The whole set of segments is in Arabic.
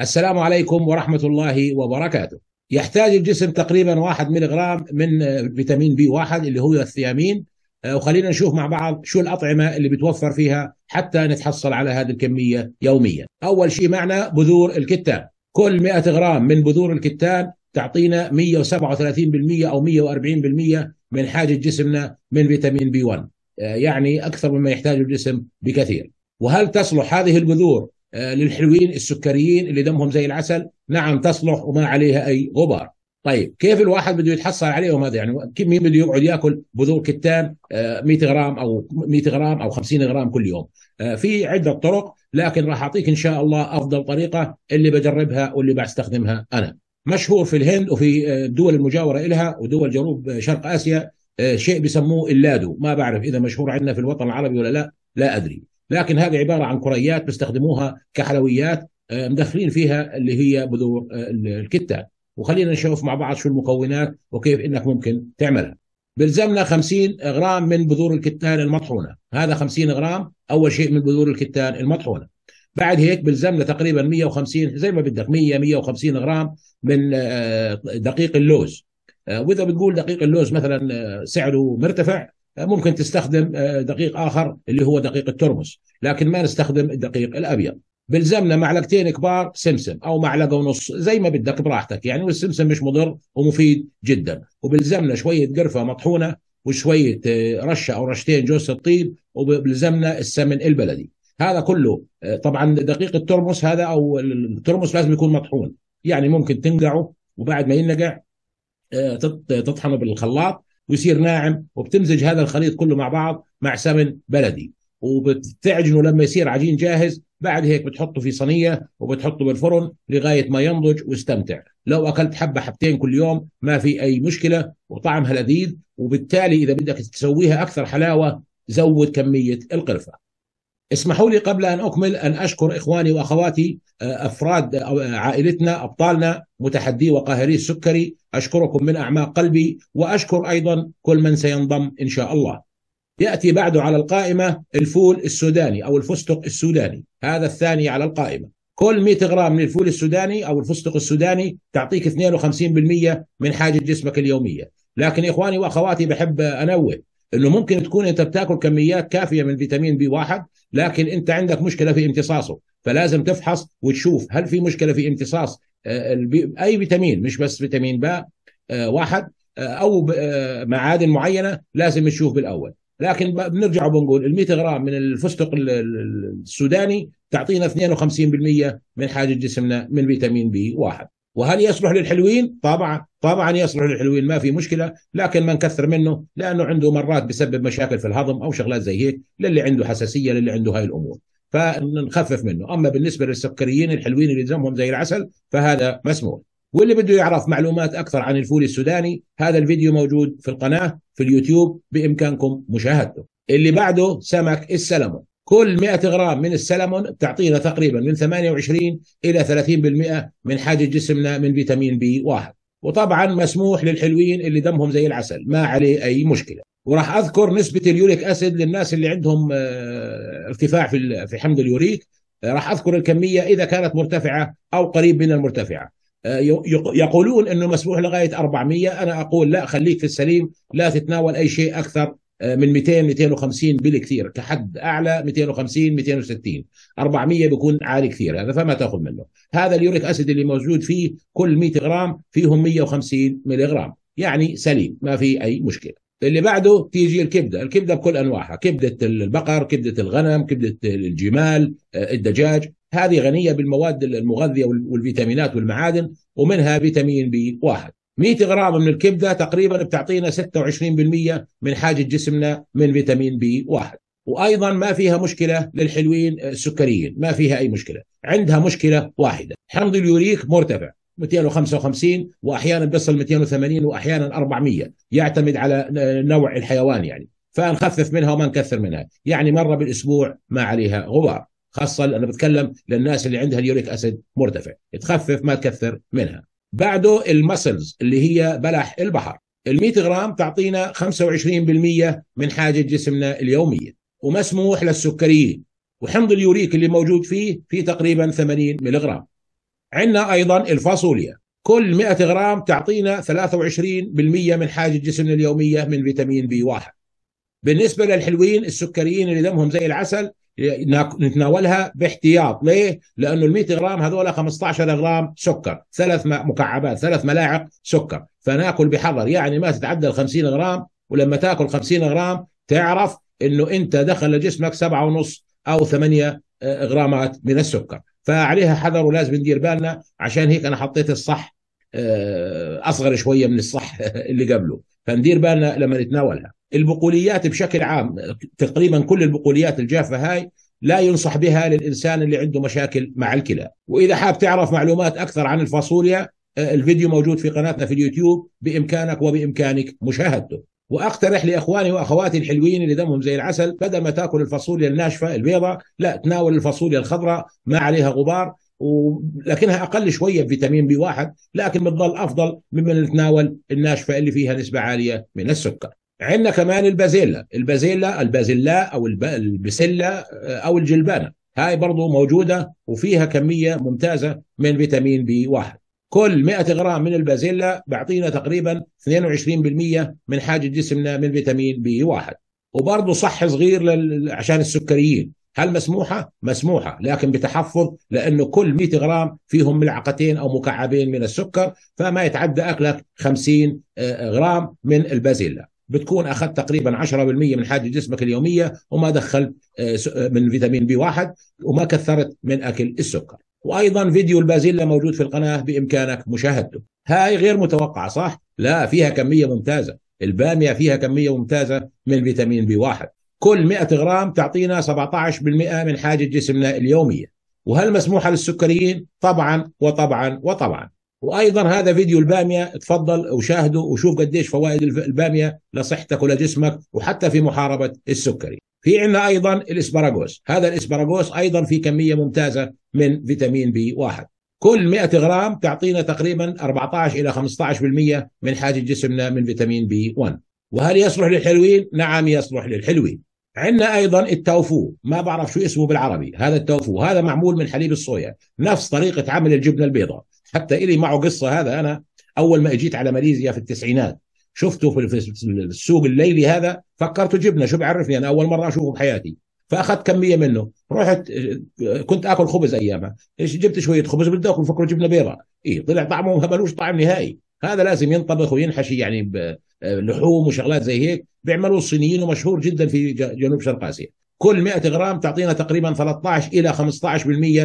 السلام عليكم ورحمة الله وبركاته يحتاج الجسم تقريبا واحد ملغرام من فيتامين بي واحد اللي هو الثيامين آه، وخلينا نشوف مع بعض شو الأطعمة اللي بتوفر فيها حتى نتحصل على هذه الكمية يوميا أول شيء معنا بذور الكتان كل 100 غرام من بذور الكتان تعطينا 137% أو 140% من حاجة جسمنا من فيتامين بي 1 آه، يعني أكثر مما يحتاجه الجسم بكثير وهل تصلح هذه البذور آه، للحلوين السكريين اللي دمهم زي العسل نعم تصلح وما عليها أي غبار طيب كيف الواحد بده يتحصل عليهم هذا يعني مين بده يقعد ياكل بذور كتان 100 آه، غرام او 100 غرام او 50 غرام كل يوم آه، في عده طرق لكن راح اعطيك ان شاء الله افضل طريقه اللي بجربها واللي بستخدمها انا مشهور في الهند وفي الدول المجاوره لها ودول جنوب شرق اسيا شيء بسموه اللادو ما بعرف اذا مشهور عندنا في الوطن العربي ولا لا لا ادري لكن هذه عباره عن كريات بيستخدموها كحلويات آه، مدخلين فيها اللي هي بذور آه، الكتان وخلينا نشوف مع بعض شو المكونات وكيف انك ممكن تعملها بلزمنا 50 غرام من بذور الكتان المطحونه هذا 50 غرام اول شيء من بذور الكتان المطحونه بعد هيك بلزمنا تقريبا 150 زي ما بدك 100 150 غرام من آه، دقيق اللوز واذا بتقول دقيق اللوز مثلا سعره مرتفع ممكن تستخدم آه، دقيق اخر اللي هو دقيق الترمس لكن ما نستخدم الدقيق الابيض بلزمنا معلقتين كبار سمسم او معلقه ونص زي ما بدك براحتك يعني والسمسم مش مضر ومفيد جدا وبلزمنا شويه قرفه مطحونه وشويه آه، رشه او رشتين جوز الطيب وبلزمنا السمن البلدي هذا كله آه، طبعا دقيق الترمس هذا او الترمس لازم يكون مطحون يعني ممكن تنقعه وبعد ما ينقع تطحنه بالخلاط ويصير ناعم وبتمزج هذا الخليط كله مع بعض مع سمن بلدي وبتعجنه لما يصير عجين جاهز بعد هيك بتحطه في صينيه وبتحطه بالفرن لغايه ما ينضج واستمتع لو اكلت حبه حبتين كل يوم ما في اي مشكله وطعمها لذيذ وبالتالي اذا بدك تسويها اكثر حلاوه زود كميه القرفه اسمحوا لي قبل ان اكمل ان اشكر اخواني واخواتي آه، افراد آه، آه، عائلتنا ابطالنا متحدي وقاهري السكري اشكركم من اعماق قلبي واشكر ايضا كل من سينضم ان شاء الله. ياتي بعده على القائمه الفول السوداني او الفستق السوداني، هذا الثاني على القائمه. كل 100 غرام من الفول السوداني او الفستق السوداني تعطيك 52% من حاجه جسمك اليوميه، لكن اخواني واخواتي بحب انوه انه ممكن تكون انت بتاكل كميات كافيه من فيتامين بي واحد لكن انت عندك مشكله في امتصاصه فلازم تفحص وتشوف هل في مشكله في امتصاص آه، اي فيتامين مش بس فيتامين باء آه، واحد آه، او معادن معينه لازم تشوف بالاول لكن بنرجع وبنقول ال 100 غرام من الفستق السوداني تعطينا 52% من حاجه جسمنا من فيتامين بي واحد وهل يصلح للحلوين؟ طبعا طبعا يصلح للحلوين ما في مشكله لكن ما نكثر منه لانه عنده مرات بسبب مشاكل في الهضم او شغلات زي هيك للي عنده حساسيه للي عنده هاي الامور فنخفف منه اما بالنسبه للسكريين الحلوين اللي دمهم زي العسل فهذا مسموح واللي بده يعرف معلومات اكثر عن الفول السوداني هذا الفيديو موجود في القناه في اليوتيوب بامكانكم مشاهدته اللي بعده سمك السلمون كل 100 غرام من السلمون تعطينا تقريبا من 28 الى 30% من حاجه جسمنا من فيتامين بي واحد وطبعا مسموح للحلوين اللي دمهم زي العسل ما عليه اي مشكله وراح اذكر نسبه اليوريك اسيد للناس اللي عندهم آه، ارتفاع في في حمض اليوريك آه، راح اذكر الكميه اذا كانت مرتفعه او قريب من المرتفعه آه، يقولون انه مسموح لغايه 400 انا اقول لا خليك في السليم لا تتناول اي شيء اكثر آه، من 200 250 بالكثير كحد اعلى 250 260 400 بيكون عالي كثير هذا فما تاخذ منه هذا اليوريك اسيد اللي موجود فيه كل 100 غرام فيهم 150 ملي غرام يعني سليم ما في اي مشكله اللي بعده تيجي الكبده، الكبده بكل انواعها، كبده البقر، كبده الغنم، كبده الجمال، آه، الدجاج، هذه غنيه بالمواد المغذيه والفيتامينات والمعادن ومنها فيتامين بي واحد. 100 غرام من الكبده تقريبا بتعطينا 26% من حاجه جسمنا من فيتامين بي واحد وايضا ما فيها مشكله للحلوين السكريين ما فيها اي مشكله عندها مشكله واحده حمض اليوريك مرتفع 255 واحيانا بيصل 280 واحيانا 400 يعتمد على نوع الحيوان يعني فنخفف منها وما نكثر منها يعني مره بالاسبوع ما عليها غبار خاصه انا بتكلم للناس اللي عندها اليوريك اسيد مرتفع تخفف ما تكثر منها بعده المسلز اللي هي بلح البحر ال100 غرام تعطينا 25% من حاجه جسمنا اليوميه ومسموح للسكريين وحمض اليوريك اللي موجود فيه في تقريبا 80 ملغ عندنا ايضا الفاصوليا كل 100 غرام تعطينا 23% من حاجه جسمنا اليوميه من فيتامين بي 1 بالنسبه للحلوين السكريين اللي دمهم زي العسل نتناولها باحتياط ليه؟ لأنه ال 100 غرام هذول 15 غرام سكر ثلاث مكعبات ثلاث ملاعق سكر فناكل بحذر يعني ما تتعدى ال 50 غرام ولما تاكل 50 غرام تعرف انه انت دخل لجسمك سبعة ونص او ثمانية آه، غرامات من السكر فعليها حذر ولازم ندير بالنا عشان هيك انا حطيت الصح آه، اصغر شويه من الصح اللي قبله فندير بالنا لما نتناولها البقوليات بشكل عام تقريبا كل البقوليات الجافه هاي لا ينصح بها للانسان اللي عنده مشاكل مع الكلى واذا حاب تعرف معلومات اكثر عن الفاصوليا آه، الفيديو موجود في قناتنا في اليوتيوب بامكانك وبامكانك مشاهدته واقترح لاخواني واخواتي الحلوين اللي دمهم زي العسل بدل ما تاكل الفاصوليا الناشفه البيضاء لا تناول الفاصوليا الخضراء ما عليها غبار ولكنها اقل شويه فيتامين بي واحد لكن بتضل افضل مما نتناول الناشفه اللي فيها نسبه عاليه من السكر عندنا كمان البازيلا البازيلا البازيلا او البسله آه، او الجلبانه هاي برضو موجوده وفيها كميه ممتازه من فيتامين بي 1 كل 100 غرام من البازيلا بيعطينا تقريبا 22% من حاجه جسمنا من فيتامين بي 1 وبرضه صح صغير لل... عشان السكريين هل مسموحه؟ مسموحه لكن بتحفظ لانه كل 100 غرام فيهم ملعقتين او مكعبين من السكر فما يتعدى اكلك 50 آه، غرام من البازيلا بتكون اخذت تقريبا 10% من حاجه جسمك اليوميه وما دخلت آه، آه، من فيتامين بي واحد وما كثرت من اكل السكر وايضا فيديو البازيلا موجود في القناه بامكانك مشاهدته هاي غير متوقعه صح لا فيها كميه ممتازه الباميه فيها كميه ممتازه من فيتامين بي واحد كل 100 غرام تعطينا 17% من حاجه جسمنا اليوميه وهل مسموحه للسكريين طبعا وطبعا وطبعا وايضا هذا فيديو الباميه اتفضل وشاهده وشوف قديش فوائد الباميه لصحتك ولجسمك وحتى في محاربه السكري. في عندنا ايضا الاسبراغوس، هذا الاسبراغوس ايضا في كميه ممتازه من فيتامين بي 1. كل 100 غرام تعطينا تقريبا 14 الى 15% من حاجه جسمنا من فيتامين بي 1. وهل يصلح للحلوين؟ نعم يصلح للحلوين. عندنا ايضا التوفو ما بعرف شو اسمه بالعربي هذا التوفو هذا معمول من حليب الصويا نفس طريقه عمل الجبنه البيضاء حتى إلي معه قصة هذا أنا أول ما أجيت على ماليزيا في التسعينات شفته في السوق الليلي هذا فكرته جبنه شو بعرفني انا اول مره اشوفه بحياتي فاخذت كميه منه رحت كنت اكل خبز ايامها ايش جبت شويه خبز بدي اكل فكره جبنه بيضاء اي طلع طعمه ملوش طعم نهائي هذا لازم ينطبخ وينحشي يعني لحوم وشغلات زي هيك بيعملوه الصينيين ومشهور جدا في جنوب شرق اسيا كل 100 غرام تعطينا تقريبا 13 الى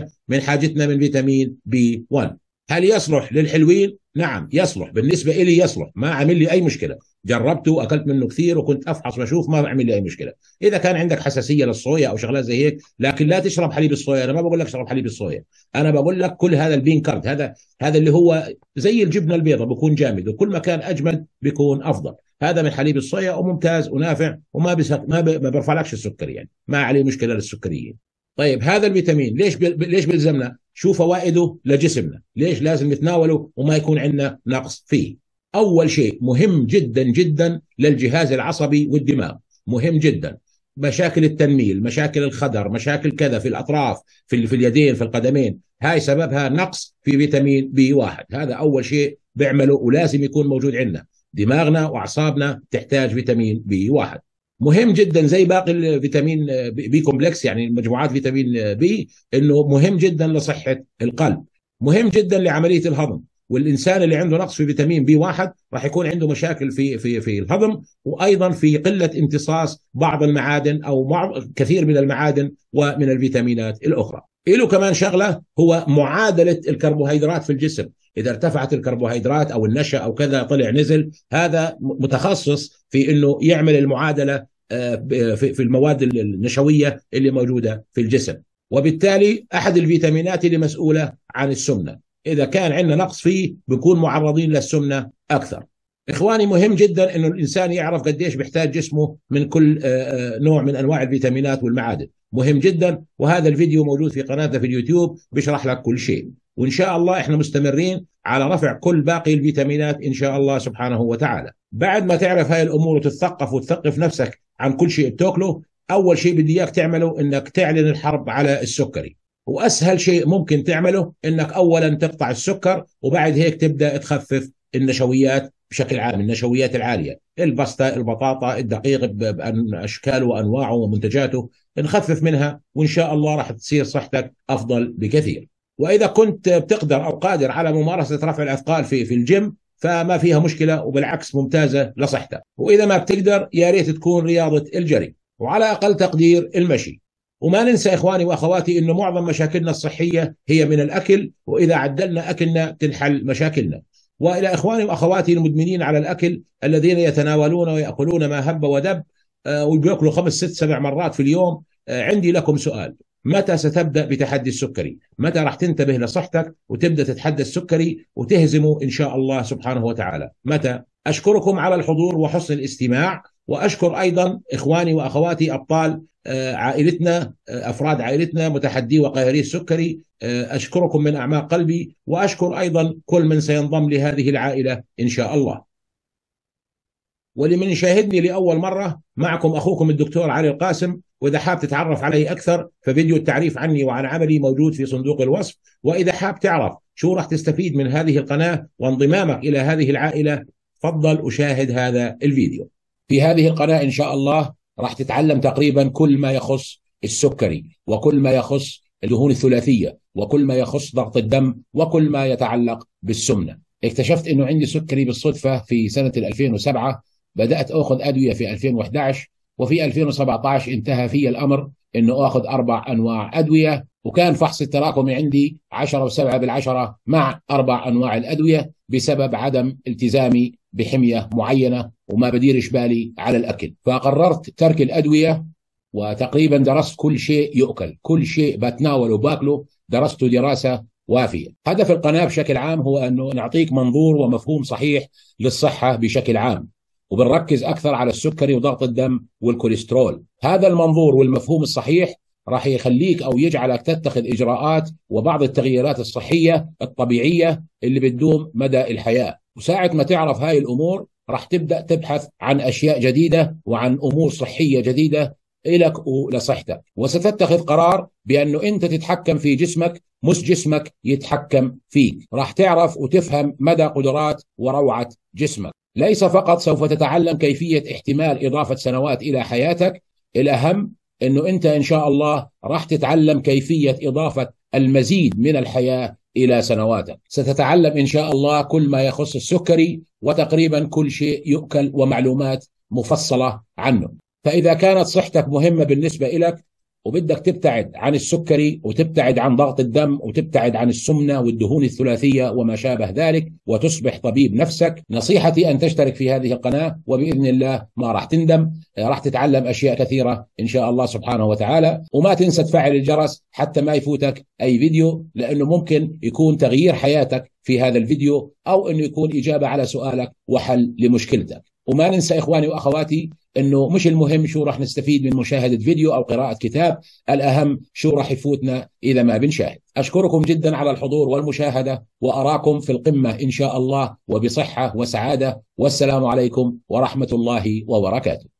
15% من حاجتنا من فيتامين بي 1 هل يصلح للحلوين؟ نعم يصلح بالنسبة إلي يصلح ما عامل لي أي مشكلة جربته وأكلت منه كثير وكنت أفحص وأشوف ما عامل لي أي مشكلة إذا كان عندك حساسية للصويا أو شغلات زي هيك لكن لا تشرب حليب الصويا أنا ما بقول لك شرب حليب الصويا أنا بقول لك كل هذا البين كارد هذا هذا اللي هو زي الجبنة البيضاء بكون جامد وكل ما كان أجمل بيكون أفضل هذا من حليب الصويا وممتاز ونافع وما بسك... ما, ب... ما بيرفعلكش السكر يعني ما عليه مشكلة للسكريين طيب هذا الفيتامين ليش ب... ليش بيلزمنا؟ شو فوائده لجسمنا ليش لازم نتناوله وما يكون عندنا نقص فيه أول شيء مهم جدا جدا للجهاز العصبي والدماغ مهم جدا مشاكل التنميل مشاكل الخدر مشاكل كذا في الأطراف في, في اليدين في القدمين هاي سببها نقص في فيتامين بي واحد هذا أول شيء بيعمله ولازم يكون موجود عندنا دماغنا وأعصابنا تحتاج فيتامين بي واحد مهم جدا زي باقي الفيتامين بي كومبلكس يعني مجموعات فيتامين بي انه مهم جدا لصحه القلب مهم جدا لعمليه الهضم والانسان اللي عنده نقص في فيتامين بي واحد راح يكون عنده مشاكل في في في الهضم وايضا في قله امتصاص بعض المعادن او بعض كثير من المعادن ومن الفيتامينات الاخرى. له كمان شغله هو معادله الكربوهيدرات في الجسم، اذا ارتفعت الكربوهيدرات او النشا او كذا طلع نزل هذا متخصص في انه يعمل المعادله آه، في المواد النشويه اللي موجوده في الجسم وبالتالي احد الفيتامينات اللي مسؤوله عن السمنه اذا كان عندنا نقص فيه بنكون معرضين للسمنه اكثر اخواني مهم جدا انه الانسان يعرف قديش بيحتاج جسمه من كل آه، آه، نوع من انواع الفيتامينات والمعادن مهم جدا وهذا الفيديو موجود في قناتنا في اليوتيوب بيشرح لك كل شيء وان شاء الله احنا مستمرين على رفع كل باقي الفيتامينات ان شاء الله سبحانه وتعالى. بعد ما تعرف هاي الامور وتتثقف وتثقف نفسك عن كل شيء بتاكله، اول شيء بدي اياك تعمله انك تعلن الحرب على السكري. واسهل شيء ممكن تعمله انك اولا تقطع السكر وبعد هيك تبدا تخفف النشويات بشكل عام النشويات العاليه، البسطه، البطاطا، الدقيق باشكاله وانواعه ومنتجاته، نخفف منها وان شاء الله راح تصير صحتك افضل بكثير. واذا كنت بتقدر او قادر على ممارسه رفع الاثقال في في الجيم فما فيها مشكله وبالعكس ممتازه لصحتك واذا ما بتقدر يا ريت تكون رياضه الجري وعلى اقل تقدير المشي وما ننسى اخواني واخواتي انه معظم مشاكلنا الصحيه هي من الاكل واذا عدلنا اكلنا تنحل مشاكلنا والى اخواني واخواتي المدمنين على الاكل الذين يتناولون وياكلون ما هب ودب آه، وبياكلوا خمس ست سبع مرات في اليوم آه، عندي لكم سؤال متى ستبدا بتحدي السكري؟ متى راح تنتبه لصحتك وتبدا تتحدى السكري وتهزمه ان شاء الله سبحانه وتعالى، متى؟ اشكركم على الحضور وحسن الاستماع واشكر ايضا اخواني واخواتي ابطال آه، عائلتنا آه، افراد عائلتنا متحدي وقاهري السكري آه، اشكركم من اعماق قلبي واشكر ايضا كل من سينضم لهذه العائله ان شاء الله. ولمن يشاهدني لأول مرة معكم أخوكم الدكتور علي القاسم وإذا حاب تتعرف علي أكثر ففيديو التعريف عني وعن عملي موجود في صندوق الوصف وإذا حاب تعرف شو راح تستفيد من هذه القناة وانضمامك إلى هذه العائلة تفضل أشاهد هذا الفيديو في هذه القناة إن شاء الله راح تتعلم تقريبا كل ما يخص السكري وكل ما يخص الدهون الثلاثية وكل ما يخص ضغط الدم وكل ما يتعلق بالسمنة اكتشفت أنه عندي سكري بالصدفة في سنة 2007 بدأت أخذ أدوية في 2011 وفي 2017 انتهى في الأمر أنه أخذ أربع أنواع أدوية وكان فحص التراكمي عندي 10 و7 بالعشرة مع أربع أنواع الأدوية بسبب عدم التزامي بحمية معينة وما بديرش بالي على الأكل فقررت ترك الأدوية وتقريبا درست كل شيء يؤكل كل شيء بتناوله وباكله درسته دراسة وافية هدف القناة بشكل عام هو أنه نعطيك منظور ومفهوم صحيح للصحة بشكل عام وبنركز اكثر على السكري وضغط الدم والكوليسترول هذا المنظور والمفهوم الصحيح راح يخليك او يجعلك تتخذ اجراءات وبعض التغييرات الصحيه الطبيعيه اللي بتدوم مدى الحياه وساعه ما تعرف هاي الامور راح تبدا تبحث عن اشياء جديده وعن امور صحيه جديده لك ولصحتك وستتخذ قرار بانه انت تتحكم في جسمك مش جسمك يتحكم فيك راح تعرف وتفهم مدى قدرات وروعه جسمك ليس فقط سوف تتعلم كيفية احتمال إضافة سنوات إلى حياتك الأهم أنه أنت إن شاء الله راح تتعلم كيفية إضافة المزيد من الحياة إلى سنواتك ستتعلم إن شاء الله كل ما يخص السكري وتقريبا كل شيء يؤكل ومعلومات مفصلة عنه فإذا كانت صحتك مهمة بالنسبة لك وبدك تبتعد عن السكري وتبتعد عن ضغط الدم وتبتعد عن السمنة والدهون الثلاثية وما شابه ذلك وتصبح طبيب نفسك نصيحتي أن تشترك في هذه القناة وبإذن الله ما راح تندم آه، راح تتعلم أشياء كثيرة إن شاء الله سبحانه وتعالى وما تنسى تفعل الجرس حتى ما يفوتك أي فيديو لأنه ممكن يكون تغيير حياتك في هذا الفيديو أو أنه يكون إجابة على سؤالك وحل لمشكلتك وما ننسى إخواني وأخواتي انه مش المهم شو راح نستفيد من مشاهده فيديو او قراءه كتاب، الاهم شو راح يفوتنا اذا ما بنشاهد. اشكركم جدا على الحضور والمشاهده واراكم في القمه ان شاء الله وبصحه وسعاده والسلام عليكم ورحمه الله وبركاته.